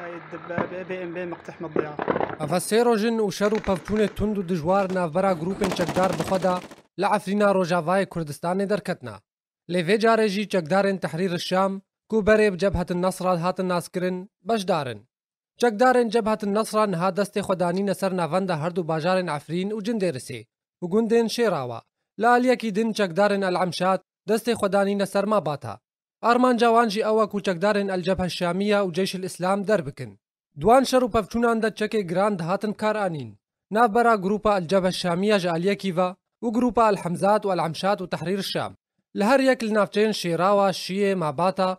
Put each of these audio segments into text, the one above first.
هاي الدبابه بي ام بي مقتحم الضيعه افسي روجن وشرو دجوار نافرا گروپن چکدار بخدا لعفرینا روجاوای کردستان درکتنا لیوی جاره جی چکدارن تحریر الشام کو بری جبهه النصر هات ناسکرن بشدارن چکدارن جبهة النصر نها دست خدانی نسر ناوند هردو باجارن عفرین و جندرسی و گندن شیراوا لا الیکی دن چکدارن العمشات دست خدانی نصر ما باتا آرمان جوانجي ئەوە کوچەکدارن الجبهة الشامية وجيش الإسلام دربكن دوان شرو و پەفچووناندە تشكي جراند هاتن كارانين ناوبەرا گروپە ئەلجەبهە شامیە ژە ئەلیەکیڤە و گروپە ئەلحەمزات و ئەلحەمشات و تەحریر شام لە هەر یەک لە ناوچەیەن شێراوە شیێ ماباتە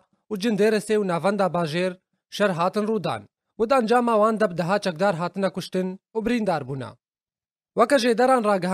هاتن رودان ودان جاما دەبدەها چەکدار هاتنە هاتنا كشتن وبرين داربونا وكجيدران ژێدەران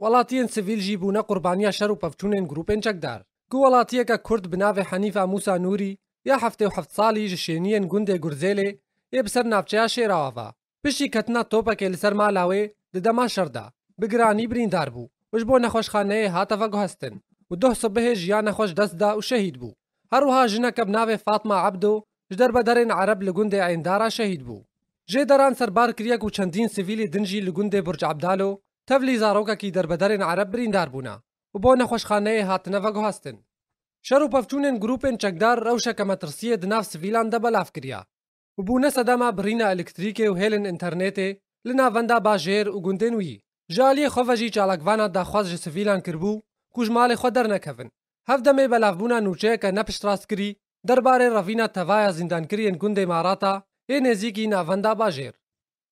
ولاتين وڵاتیان جيبونا قربانيا شرو بفتونين جروبين پەفچوونێن گو وڵاتیەکە کورد بناوێ حەنیفا موسا نووری یا هەفتێ و هەفت ساڵی ji شێنیەن گوندێ گورزێلێ ێ بسەر ناوچەیە شێراوەڤ پشتی کەتنا تۆپەکێ لەسەر مالاوێ ددەما شەردا بگرانی بریندار بوو وش بۆ نەخۆشخانەیە هاتەڤە گوهستن و دۆ سبهێ ژیان نەخۆش دەستدا و شەهید بوو هەروها ژنەکە بناوێ فاتما عبدۆ ji دەر بە دەرێن عرب لە گوندێ عیندارا شەهید بوو ژێ دەران سەربار کریەک و چەندین سڤیلی دنجی لە گوندێ برجعبدالۆ تەفلی زارۆکەکی دەربەدەرێن عرب بریندار بوونا و بۆ نەخۆشخانەیە هاتنە بەگوهاستن شەر و پەفچونێن گرروپێن چەکدار ڕەوشەکە مەترسیە دناف سڤیلان دەبەلافکریا و بوونە سەداما برینە ئەلکتریکێ و هێلن ئینتەرنێتێ لە ناڤەندا باژێر و گوندێن وی ژالیە خۆڤەژی چالاکوانە داخواز ji سڤیلان کردبوو کوژماڵی خۆ دەرنەکەون هەفدەمەی بەلافبوونا نوچەیەکە نەپشت ڕاستکری دەربارەی ڕەڤینە تەڤایە زیندانکرین گوندەی ماراتە هێ نێزیکی ناڤەندا باژێر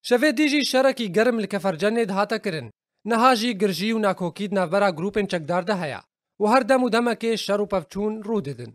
شەوێ دیژی شەرەکی گەرم لە کەفەرجەنێ هاتەکردن نەها ژی گرژی و ناکۆکیت ناڤەرا گرروپێن چەکدار دەهەیە و هەردەم و دەمەکێ شەڕ و پەفچوون ڕووددن